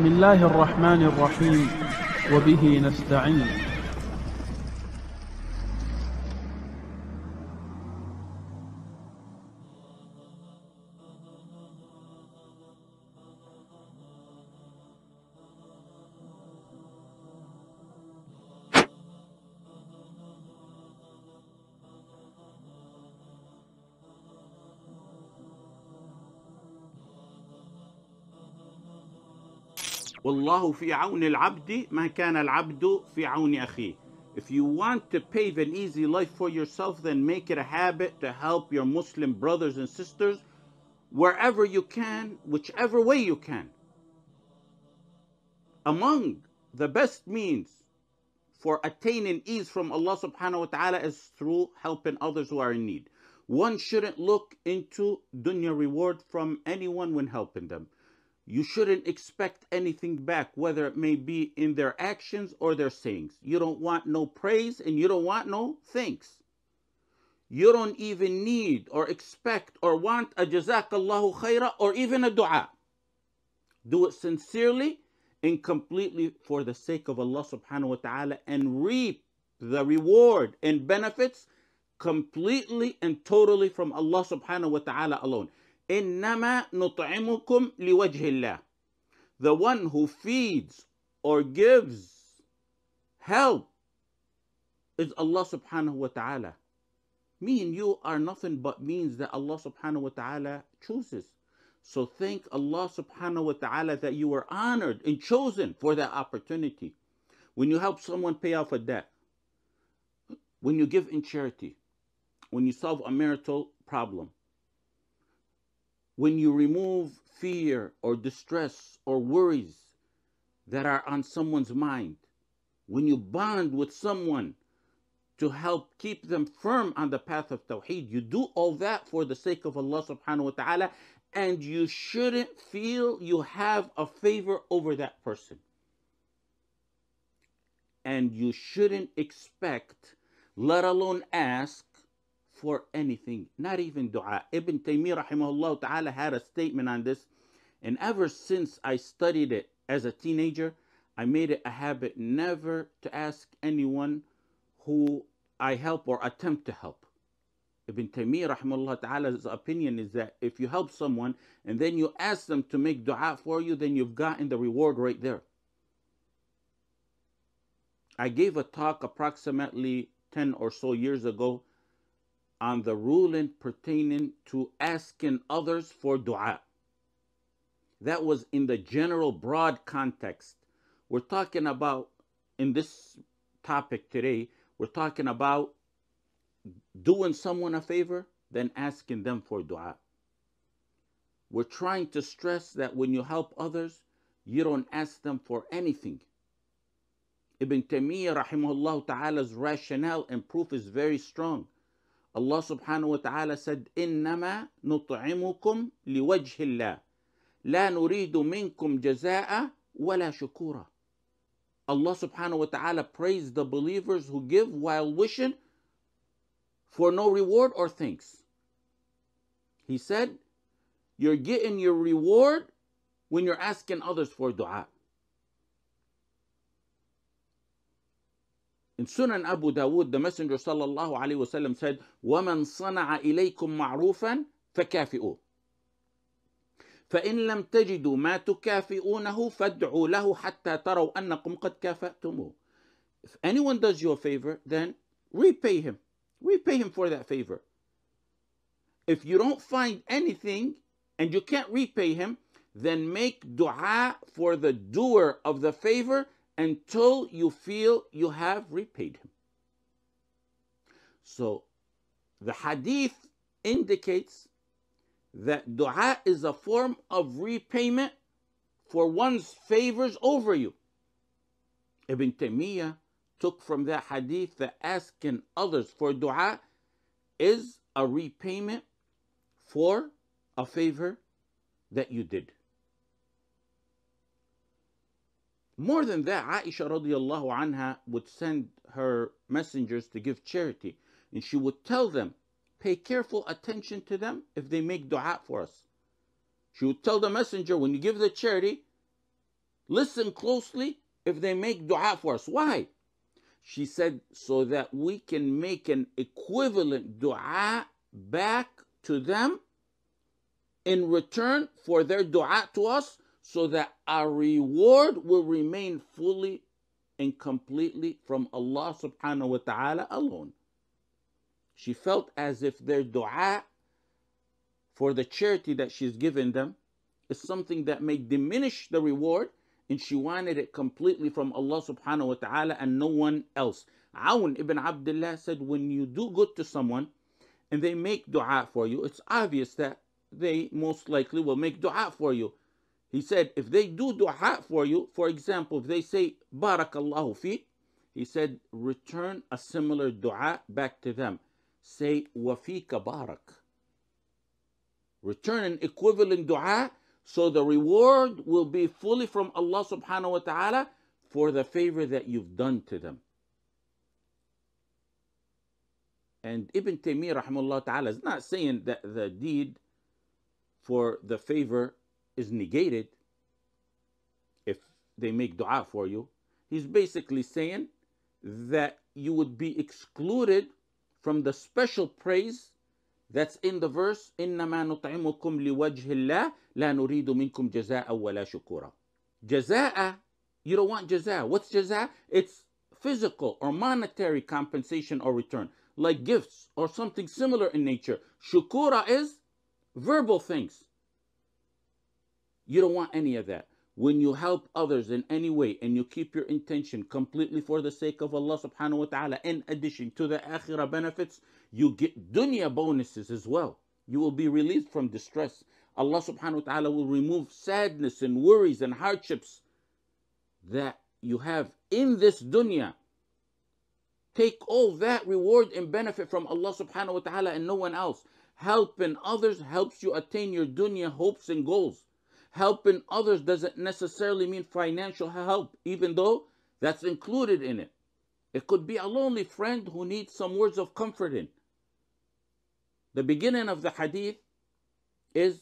بسم الله الرحمن الرحيم وبه نستعين الله في عون العبد ما كان العبد في عون أخيه If you want to pave an easy life for yourself, then make it a habit to help your Muslim brothers and sisters wherever you can, whichever way you can. Among the best means for attaining ease from Allah subhanahu wa ta'ala is through helping others who are in need. One shouldn't look into dunya reward from anyone when helping them you shouldn't expect anything back, whether it may be in their actions or their sayings. You don't want no praise and you don't want no thanks. You don't even need or expect or want a jazakallahu khaira or even a dua. Do it sincerely and completely for the sake of Allah subhanahu wa ta'ala and reap the reward and benefits completely and totally from Allah subhanahu wa ta'ala alone. Innama nut'imukum liwajhillah. The one who feeds or gives help is Allah subhanahu wa ta'ala. Me and you are nothing but means that Allah subhanahu wa ta'ala chooses. So thank Allah subhanahu wa ta'ala that you were honored and chosen for that opportunity. When you help someone pay off a debt, when you give in charity, when you solve a marital problem, when you remove fear or distress or worries that are on someone's mind, when you bond with someone to help keep them firm on the path of Tawheed, you do all that for the sake of Allah subhanahu wa ta'ala, and you shouldn't feel you have a favor over that person. And you shouldn't expect, let alone ask, for anything, not even dua. Ibn Taymiyyah rahimahullah ta'ala had a statement on this, and ever since I studied it as a teenager, I made it a habit never to ask anyone who I help or attempt to help. Ibn Taymiyyah rahimahullah ta'ala's opinion is that if you help someone and then you ask them to make dua for you, then you've gotten the reward right there. I gave a talk approximately 10 or so years ago on the ruling pertaining to asking others for dua. That was in the general broad context. We're talking about, in this topic today, we're talking about doing someone a favor, then asking them for dua. We're trying to stress that when you help others, you don't ask them for anything. Ibn Taymiyyah, rahimahullah ta'ala's rationale and proof is very strong. الله سبحانه وتعالى سد إنما نطعمكم لوجه الله لا نريد منكم جزاء ولا شكورا Allah subhanahu wa ta'ala praised the believers who give while wishing for no reward or thanks. He said, You're getting your reward when you're asking others for dua. سنن أبو داود ده مسنجر صلى الله عليه وسلم said ومن صنع إليكم معروفا فكافئوه فإن لم تجدوا ما تكافئونه فادعوا له حتى تروا أنكم قد كافأتموه If anyone does you a favor, then repay him. Repay him for that favor. If you don't find anything and you can't repay him, then make dua for the doer of the favor until you feel you have repaid him. So the hadith indicates that dua is a form of repayment for one's favors over you. Ibn Taymiyyah took from that hadith that asking others for dua is a repayment for a favor that you did. More than that, Aisha radiallahu anha would send her messengers to give charity. And she would tell them, pay careful attention to them if they make dua for us. She would tell the messenger, when you give the charity, listen closely if they make dua for us. Why? She said, so that we can make an equivalent dua back to them in return for their dua to us so that our reward will remain fully and completely from Allah subhanahu wa ta'ala alone. She felt as if their dua for the charity that she's given them is something that may diminish the reward and she wanted it completely from Allah subhanahu wa ta'ala and no one else. Aun ibn Abdullah said, when you do good to someone and they make dua for you, it's obvious that they most likely will make dua for you. He said, if they do dua for you, for example, if they say, Barakallahu fi, he said, return a similar dua back to them. Say, Wafika barak. Return an equivalent dua so the reward will be fully from Allah subhanahu wa ta'ala for the favor that you've done to them. And Ibn Taymiyyah rahimahullah ta'ala is not saying that the deed for the favor is negated if they make dua for you, he's basically saying that you would be excluded from the special praise that's in the verse إنما نطعمكم لوجه الله لا نريد منكم جزاء ولا شكورا جزاء you don't want jaza. What's jaza? It's physical or monetary compensation or return, like gifts or something similar in nature. Shukura is verbal things. You don't want any of that. When you help others in any way and you keep your intention completely for the sake of Allah subhanahu wa ta'ala, in addition to the akhirah benefits, you get dunya bonuses as well. You will be released from distress. Allah subhanahu wa ta'ala will remove sadness and worries and hardships that you have in this dunya. Take all that reward and benefit from Allah subhanahu wa ta'ala and no one else. Helping others helps you attain your dunya hopes and goals helping others doesn't necessarily mean financial help, even though that's included in it. It could be a lonely friend who needs some words of comforting. The beginning of the hadith is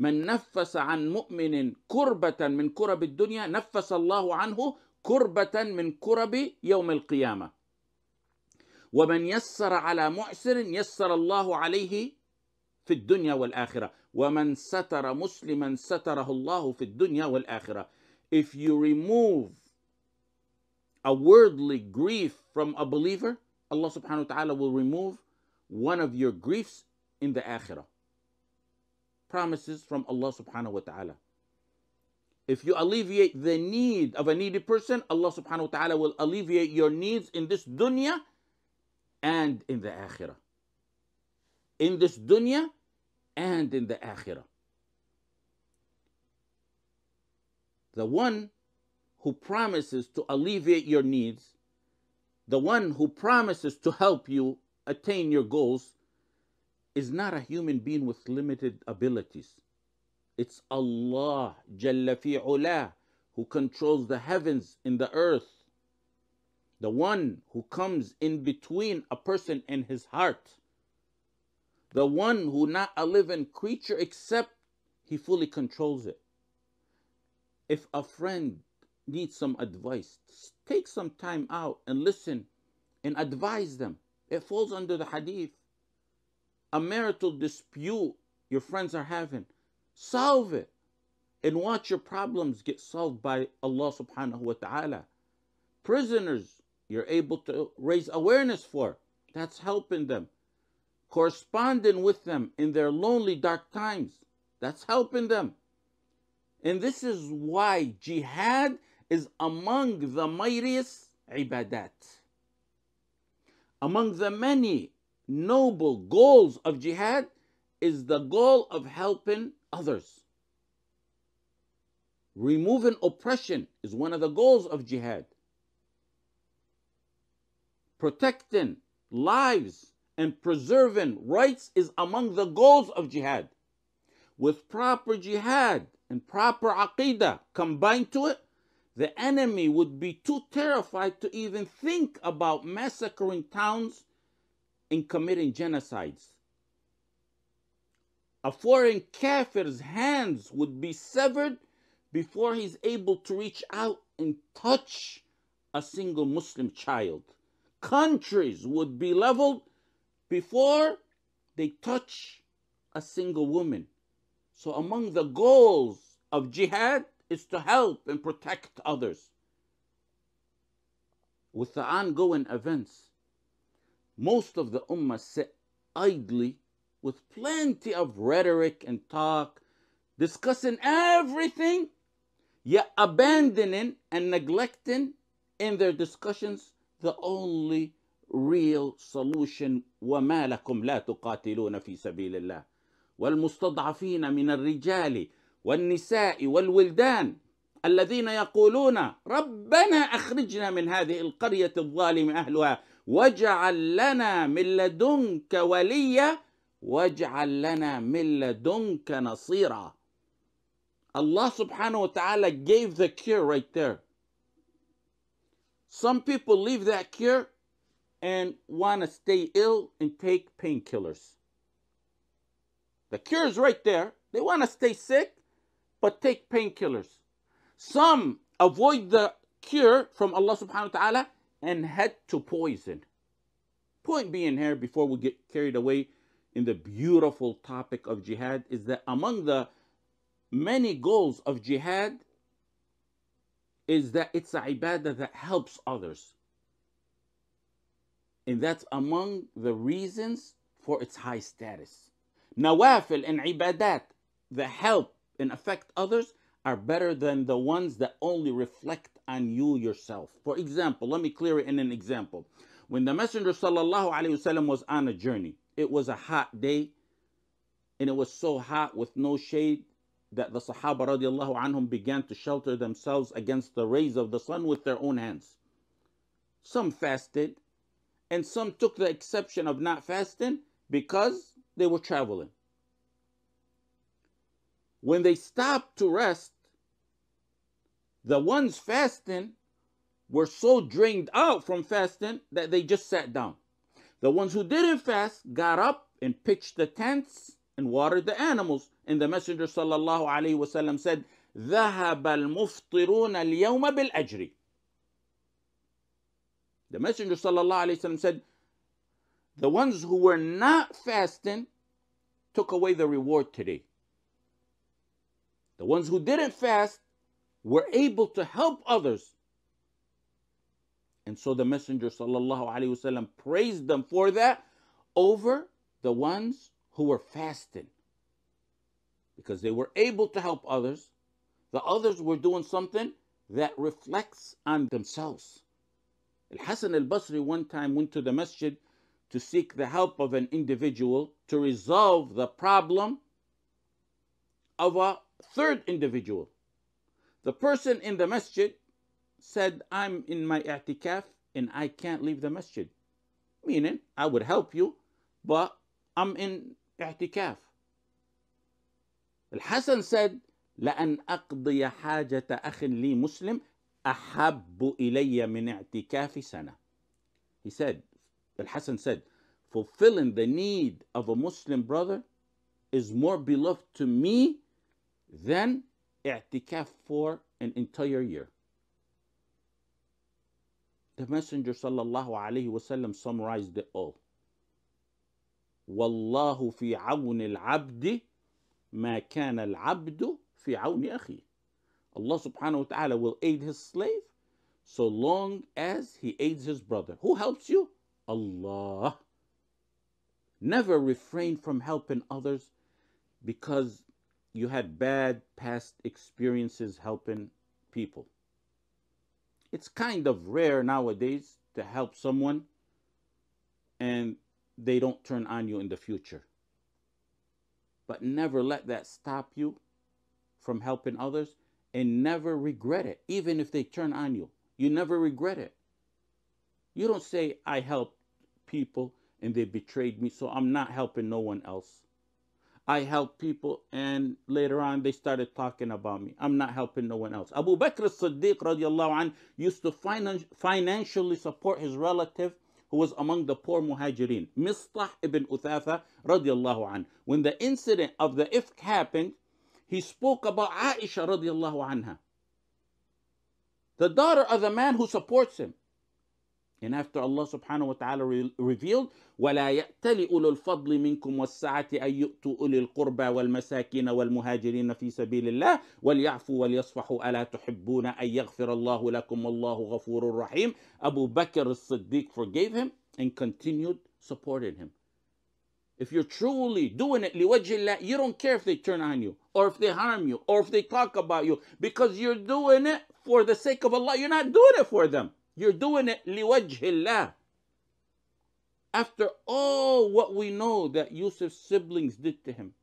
من نفس عن مؤمن كربة من كرب الدنيا نفس الله عنه كربة من كرب يوم القيامة ومن يسر على معسر يسر الله عليه في الدنيا والآخرة ومن ستر مسلما ستره الله في الدنيا والآخرة if you remove a worldly grief from a believer Allah subhanahu wa ta'ala will remove one of your griefs in the akhirah promises from Allah subhanahu wa ta'ala if you alleviate the need of a needy person Allah subhanahu wa ta'ala will alleviate your needs in this dunya and in the akhirah in this dunya and in the akhirah. The one who promises to alleviate your needs, the one who promises to help you attain your goals, is not a human being with limited abilities. It's Allah Jalla fi'ula, who controls the heavens and the earth. The one who comes in between a person and his heart the one who not a living creature except he fully controls it. If a friend needs some advice, take some time out and listen and advise them. It falls under the hadith. A marital dispute your friends are having, solve it and watch your problems get solved by Allah subhanahu wa ta'ala. Prisoners, you're able to raise awareness for. That's helping them corresponding with them in their lonely, dark times. That's helping them. And this is why jihad is among the mightiest ibadat. Among the many noble goals of jihad is the goal of helping others. Removing oppression is one of the goals of jihad. Protecting lives and preserving rights is among the goals of jihad. With proper jihad and proper aqidah combined to it, the enemy would be too terrified to even think about massacring towns and committing genocides. A foreign kafir's hands would be severed before he's able to reach out and touch a single Muslim child. Countries would be leveled before they touch a single woman. So, among the goals of jihad is to help and protect others. With the ongoing events, most of the ummah sit idly with plenty of rhetoric and talk, discussing everything, yet abandoning and neglecting in their discussions the only real solution وما لكم لا تقاتلون في سبيل الله والمستضعفين من الرجال والنساء والولدان الذين يقولون ربنا اخرجنا من هذه القريه الظالم اهلها واجعل لنا من لدنك وليا واجعل لنا من لدنك نصيرا الله سبحانه وتعالى gave the cure right there. Some people leave that cure and want to stay ill and take painkillers. The cure is right there. They want to stay sick, but take painkillers. Some avoid the cure from Allah subhanahu wa ta'ala and head to poison. Point being here, before we get carried away in the beautiful topic of jihad, is that among the many goals of jihad is that it's a ibadah that helps others. And that's among the reasons for its high status. Nawafil and ibadat, the help and affect others, are better than the ones that only reflect on you yourself. For example, let me clear it in an example. When the Messenger وسلم, was on a journey, it was a hot day, and it was so hot with no shade that the Sahaba radiallahu anhum began to shelter themselves against the rays of the sun with their own hands. Some fasted, and some took the exception of not fasting because they were traveling. When they stopped to rest, the ones fasting were so drained out from fasting that they just sat down. The ones who didn't fast got up and pitched the tents and watered the animals. And the Messenger sallallahu alaihi wasallam said, ذهب المفطرون اليوم ajri." The Messenger وسلم, said, The ones who were not fasting took away the reward today. The ones who didn't fast were able to help others. And so the Messenger وسلم, praised them for that over the ones who were fasting because they were able to help others. The others were doing something that reflects on themselves. Al-Hasan al-Basri one time went to the masjid to seek the help of an individual to resolve the problem of a third individual. The person in the masjid said, I'm in my i'tikaf and I can't leave the masjid. Meaning, I would help you, but I'm in i'tikaf. Al-Hasan said, لأن أقضي حاجة أخ لي مسلم ahabbu ilayya من إعتكاف سنة. He said, Al-Hasan said, fulfilling the need of a Muslim brother is more beloved to me than إعتكاف for an entire year. The Messenger صلى الله عليه وسلم summarized it all. والله في عون العبد ما كان العبد في عون أخيه Allah subhanahu wa ta'ala will aid his slave so long as he aids his brother. Who helps you? Allah. Never refrain from helping others because you had bad past experiences helping people. It's kind of rare nowadays to help someone and they don't turn on you in the future. But never let that stop you from helping others and never regret it, even if they turn on you. You never regret it. You don't say, I helped people and they betrayed me, so I'm not helping no one else. I helped people and later on they started talking about me. I'm not helping no one else. Abu Bakr as-Siddiq radiallahu an used to finan financially support his relative who was among the poor muhajirin, Mistah ibn Uthatha radiallahu an. When the incident of the ifk happened, he spoke about Aisha radiallahu anha, the daughter of the man who supports him. And after Allah subhanahu wa ta'ala re- revealed, وَلَا يَأْتَلِ أُولُو الْفَضْلِ مِنْكُمْ وَالسَّعَةِ أَنْ يُؤْتُوا أُولِي الْقُرْبَى وَالْمَسَاكِينَ وَالْمُهَاجِرِينَ فِي سَبِيلِ اللَّهِ وَلْيَعْفُوا وَلْيَصْفَحُوا أَلَا تُحِبُّونَ أَنْ يَغْفِرَ اللَّهُ لَكُمْ وَاللَّهُ غَفُورٌ رَحِيمٌ Abu Bakr as-Siddiq forgave him and continued supporting him. If you're truly doing it, liwajillah, you don't care if they turn on you or if they harm you or if they talk about you because you're doing it for the sake of Allah. You're not doing it for them. You're doing it liwajillah. After all what we know that Yusuf's siblings did to him,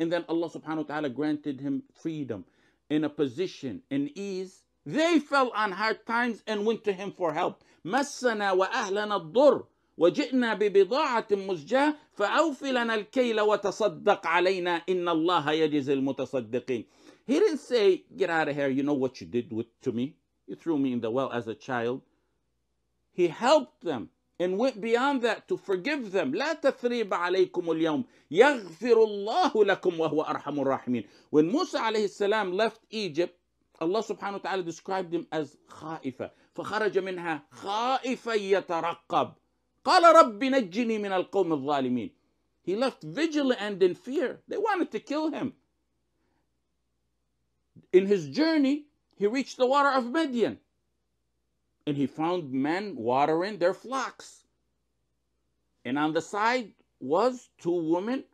and then Allah subhanahu wa ta'ala granted him freedom in a position in ease, they fell on hard times and went to him for help. Masana wa ahlana dur. وجئنا ببضاعة مزجاة فأوف لنا الكيل وتصدق علينا إن الله يجزي المتصدقين. He didn't say, get out of here, you know what you did with, to me? You threw me in the well as a child. He helped them and went beyond that to forgive them لا تثريب عليكم اليوم يغفر الله لكم وهو أرحم الراحمين when Musa عليه السلام left Egypt Allah subhanahu wa ta'ala described him as خائفة فخرج منها خائفا يترقب قال رب نجني من القوم الظالمين He left vigilant and in fear. They wanted to kill him. In his journey, he reached the water of Medin. And he found men watering their flocks. And on the side was two women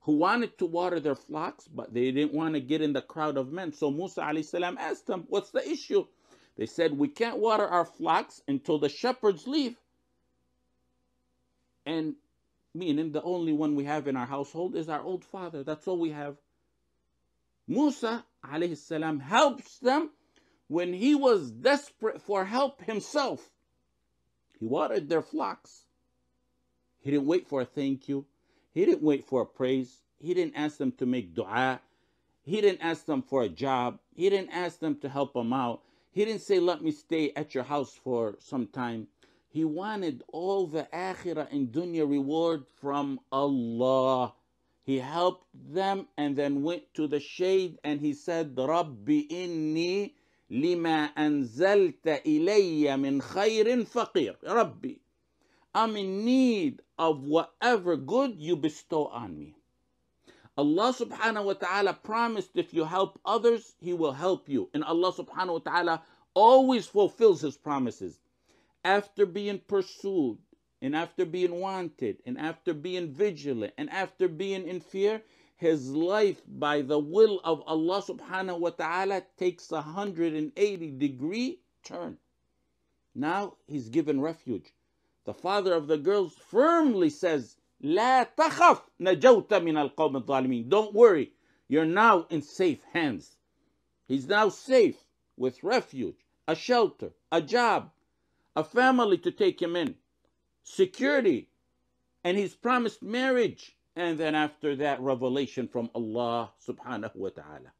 who wanted to water their flocks, but they didn't want to get in the crowd of men. So Musa salam asked them, What's the issue? They said, We can't water our flocks until the shepherds leave. And meaning the only one we have in our household is our old father. That's all we have. Musa alayhi salam helps them when he was desperate for help himself. He watered their flocks. He didn't wait for a thank you. He didn't wait for a praise. He didn't ask them to make dua. He didn't ask them for a job. He didn't ask them to help him out. He didn't say, let me stay at your house for some time. He wanted all the akhirah and dunya reward from Allah. He helped them and then went to the shade and he said, Rabbi inni lima anzalta ilayya min khairin faqir. Rabbi, I'm in need of whatever good you bestow on me. Allah subhanahu wa ta'ala promised if you help others, He will help you. And Allah subhanahu wa ta'ala always fulfills His promises after being pursued and after being wanted and after being vigilant and after being in fear, his life by the will of Allah subhanahu wa ta'ala takes a 180 degree turn. Now he's given refuge. The father of the girls firmly says, لا تخف min al al الظالمين. Don't worry, you're now in safe hands. He's now safe with refuge, a shelter, a job, a family to take him in, security, and he's promised marriage. And then after that, revelation from Allah subhanahu wa ta'ala.